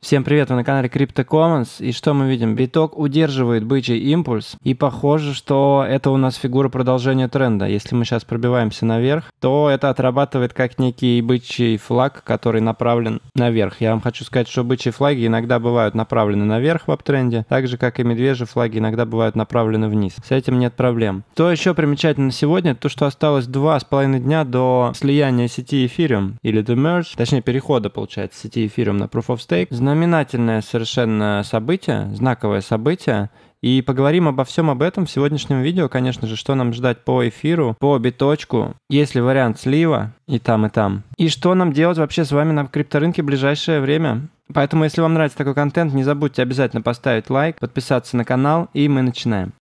Всем привет, вы на канале Crypto Commons. И что мы видим? Биток удерживает бычий импульс. И похоже, что это у нас фигура продолжения тренда. Если мы сейчас пробиваемся наверх, то это отрабатывает как некий бычий флаг, который направлен наверх. Я вам хочу сказать, что бычьи флаги иногда бывают направлены наверх в аптренде, так же, как и медвежьи флаги иногда бывают направлены вниз. С этим нет проблем. То еще примечательно сегодня, то что осталось два с половиной дня до слияния сети эфириум или The Merge, точнее перехода, получается, сети эфириум на Proof of Stake знаменательное совершенно событие, знаковое событие. И поговорим обо всем об этом в сегодняшнем видео, конечно же, что нам ждать по эфиру, по биточку, есть ли вариант слива и там, и там. И что нам делать вообще с вами на крипторынке в ближайшее время. Поэтому, если вам нравится такой контент, не забудьте обязательно поставить лайк, подписаться на канал, и мы начинаем.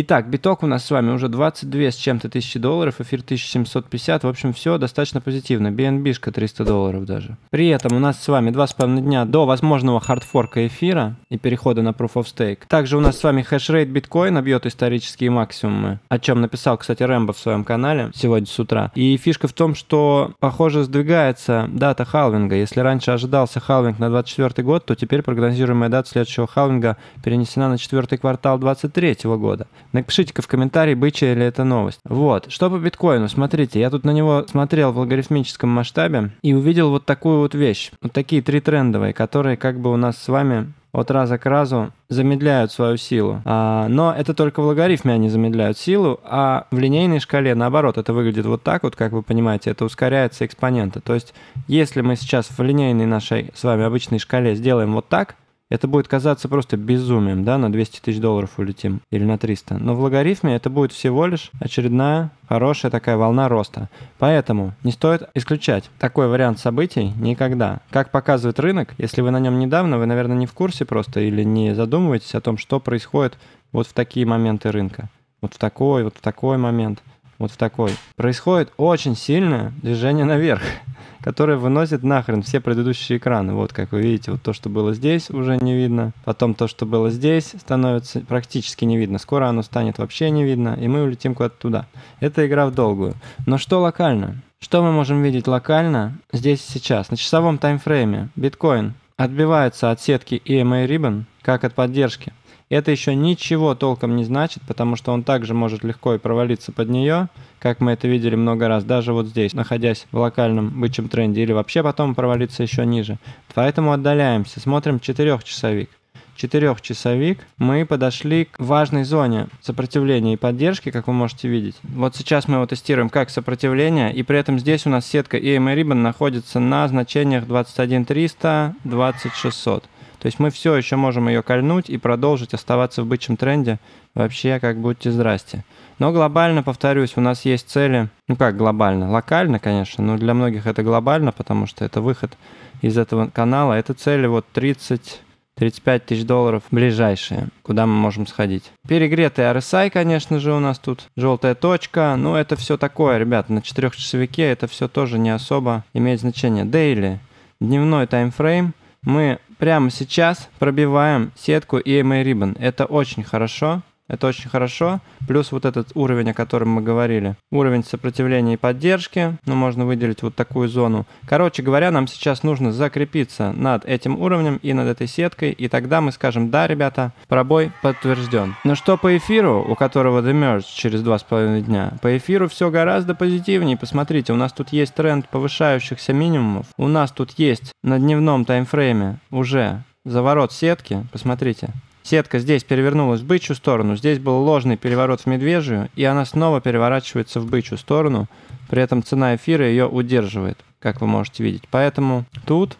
Итак, биток у нас с вами уже 22 с чем-то тысячи долларов, эфир 1750. В общем, все достаточно позитивно. BNB-шка 300 долларов даже. При этом у нас с вами 2,5 дня до возможного хардфорка эфира и перехода на Proof of Stake. Также у нас с вами хешрейт биткоина бьет исторические максимумы, о чем написал, кстати, Рэмбо в своем канале сегодня с утра. И фишка в том, что, похоже, сдвигается дата халвинга. Если раньше ожидался халвинг на 24 год, то теперь прогнозируемая дата следующего халвинга перенесена на четвертый квартал 23 года. Напишите-ка в комментарии, бычья или это новость. Вот. Что по биткоину? Смотрите, я тут на него смотрел в логарифмическом масштабе и увидел вот такую вот вещь. Вот такие три трендовые, которые как бы у нас с вами от раза к разу замедляют свою силу. А, но это только в логарифме они замедляют силу, а в линейной шкале, наоборот, это выглядит вот так вот, как вы понимаете, это ускоряется экспонента. То есть, если мы сейчас в линейной нашей с вами обычной шкале сделаем вот так, это будет казаться просто безумием, да, на 200 тысяч долларов улетим или на 300. Но в логарифме это будет всего лишь очередная хорошая такая волна роста. Поэтому не стоит исключать такой вариант событий никогда. Как показывает рынок, если вы на нем недавно, вы, наверное, не в курсе просто или не задумываетесь о том, что происходит вот в такие моменты рынка. Вот в такой, вот в такой момент – вот в такой, происходит очень сильное движение наверх, которое выносит нахрен все предыдущие экраны. Вот, как вы видите, вот то, что было здесь, уже не видно. Потом то, что было здесь, становится практически не видно. Скоро оно станет вообще не видно, и мы улетим куда-то туда. Это игра в долгую. Но что локально? Что мы можем видеть локально здесь и сейчас? На часовом таймфрейме биткоин отбивается от сетки EMA Ribbon, как от поддержки это еще ничего толком не значит, потому что он также может легко и провалиться под нее, как мы это видели много раз, даже вот здесь, находясь в локальном бычьем тренде, или вообще потом провалиться еще ниже. Поэтому отдаляемся, смотрим четырехчасовик четырехчасовик, мы подошли к важной зоне сопротивления и поддержки, как вы можете видеть. Вот сейчас мы его тестируем как сопротивление, и при этом здесь у нас сетка EMA эм Ribbon находится на значениях 21300, 2600. То есть мы все еще можем ее кольнуть и продолжить оставаться в бычьем тренде вообще как будьте здрасте. Но глобально, повторюсь, у нас есть цели, ну как глобально, локально, конечно, но для многих это глобально, потому что это выход из этого канала. Это цели вот 30 35 тысяч долларов ближайшие, куда мы можем сходить. Перегретый RSI, конечно же, у нас тут. Желтая точка. Ну, это все такое, ребят. На четырехчасовике это все тоже не особо имеет значение. Daily. Дневной таймфрейм. Мы прямо сейчас пробиваем сетку EMA Ribbon. Это очень хорошо. Это очень хорошо. Плюс вот этот уровень, о котором мы говорили. Уровень сопротивления и поддержки. Ну, можно выделить вот такую зону. Короче говоря, нам сейчас нужно закрепиться над этим уровнем и над этой сеткой. И тогда мы скажем, да, ребята, пробой подтвержден. Но ну что по эфиру, у которого The Merge через 2,5 дня? По эфиру все гораздо позитивнее. Посмотрите, у нас тут есть тренд повышающихся минимумов. У нас тут есть на дневном таймфрейме уже заворот сетки. Посмотрите. Сетка здесь перевернулась в бычью сторону, здесь был ложный переворот в медвежью, и она снова переворачивается в бычью сторону, при этом цена эфира ее удерживает, как вы можете видеть. Поэтому тут,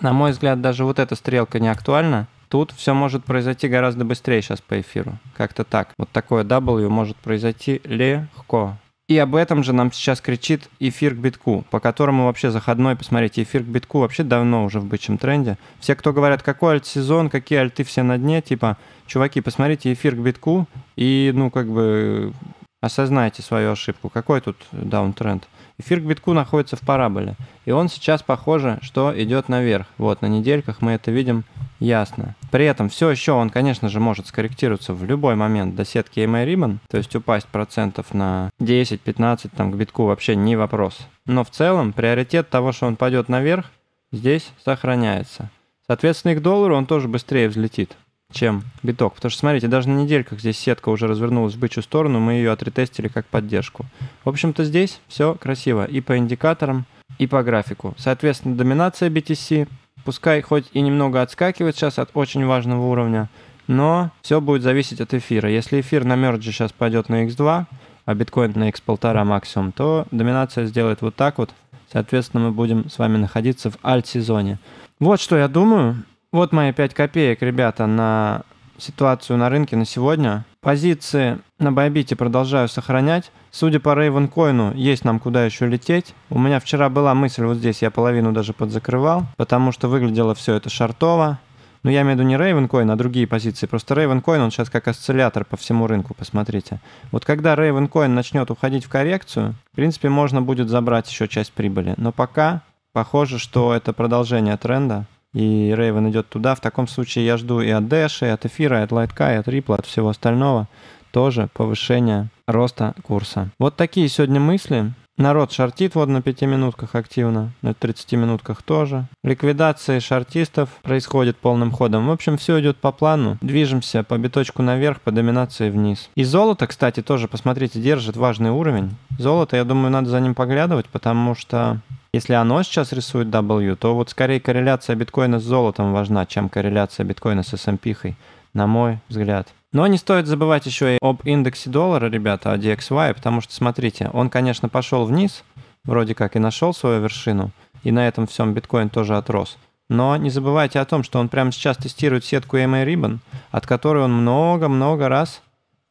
на мой взгляд, даже вот эта стрелка не актуальна, тут все может произойти гораздо быстрее сейчас по эфиру. Как-то так. Вот такое W может произойти легко. И об этом же нам сейчас кричит эфир к битку, по которому вообще заходной, посмотрите, эфир к битку вообще давно уже в бычьем тренде. Все, кто говорят, какой альт-сезон, какие альты все на дне, типа, чуваки, посмотрите эфир к битку и, ну, как бы, осознайте свою ошибку. Какой тут даунтренд? Эфир к битку находится в параболе, и он сейчас, похоже, что идет наверх. Вот, на недельках мы это видим Ясно. При этом все еще он, конечно же, может скорректироваться в любой момент до сетки EMA Ribbon, то есть упасть процентов на 10-15 там, к битку вообще не вопрос. Но в целом приоритет того, что он пойдет наверх, здесь сохраняется. Соответственно, и к доллару он тоже быстрее взлетит, чем биток. Потому что, смотрите, даже на недельках здесь сетка уже развернулась в бычью сторону, мы ее отретестили как поддержку. В общем-то, здесь все красиво и по индикаторам, и по графику. Соответственно, доминация BTC Пускай хоть и немного отскакивает сейчас от очень важного уровня, но все будет зависеть от эфира. Если эфир на мерджи сейчас пойдет на x2, а биткоин на x1,5 максимум, то доминация сделает вот так вот. Соответственно, мы будем с вами находиться в альт-сезоне. Вот что я думаю. Вот мои 5 копеек, ребята, на ситуацию на рынке на сегодня. Позиции на Байбите продолжаю сохранять. Судя по Рейвенкоину, есть нам куда еще лететь. У меня вчера была мысль, вот здесь я половину даже подзакрывал, потому что выглядело все это шартово. Но я имею в виду не Рейвенкоин, а другие позиции. Просто Рейвенкоин, он сейчас как осциллятор по всему рынку, посмотрите. Вот когда Рейвенкоин начнет уходить в коррекцию, в принципе, можно будет забрать еще часть прибыли. Но пока похоже, что это продолжение тренда и Raven идет туда, в таком случае я жду и от Dash, и от эфира, и от лайтка, и от Ripple, от всего остального тоже повышение роста курса. Вот такие сегодня мысли. Народ шортит вот на 5 минутках активно, на 30 минутках тоже. Ликвидации шортистов происходит полным ходом. В общем, все идет по плану. Движемся по биточку наверх, по доминации вниз. И золото, кстати, тоже, посмотрите, держит важный уровень. Золото, я думаю, надо за ним поглядывать, потому что если оно сейчас рисует W, то вот скорее корреляция биткоина с золотом важна, чем корреляция биткоина с S&P, на мой взгляд. Но не стоит забывать еще и об индексе доллара, ребята, о DXY, потому что, смотрите, он, конечно, пошел вниз, вроде как и нашел свою вершину, и на этом всем биткоин тоже отрос. Но не забывайте о том, что он прямо сейчас тестирует сетку EMA Ribbon, от которой он много-много раз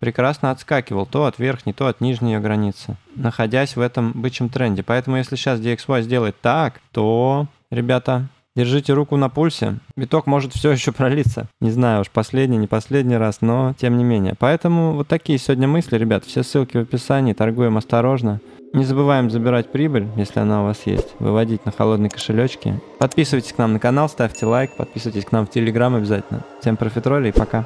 прекрасно отскакивал то от верхней, то от нижней ее границы, находясь в этом бычьем тренде. Поэтому если сейчас DXY сделает так, то, ребята, держите руку на пульсе. Биток может все еще пролиться. Не знаю уж, последний, не последний раз, но тем не менее. Поэтому вот такие сегодня мысли, ребят. Все ссылки в описании, торгуем осторожно. Не забываем забирать прибыль, если она у вас есть, выводить на холодные кошелечки. Подписывайтесь к нам на канал, ставьте лайк, подписывайтесь к нам в Телеграм обязательно. Всем профитроли и пока.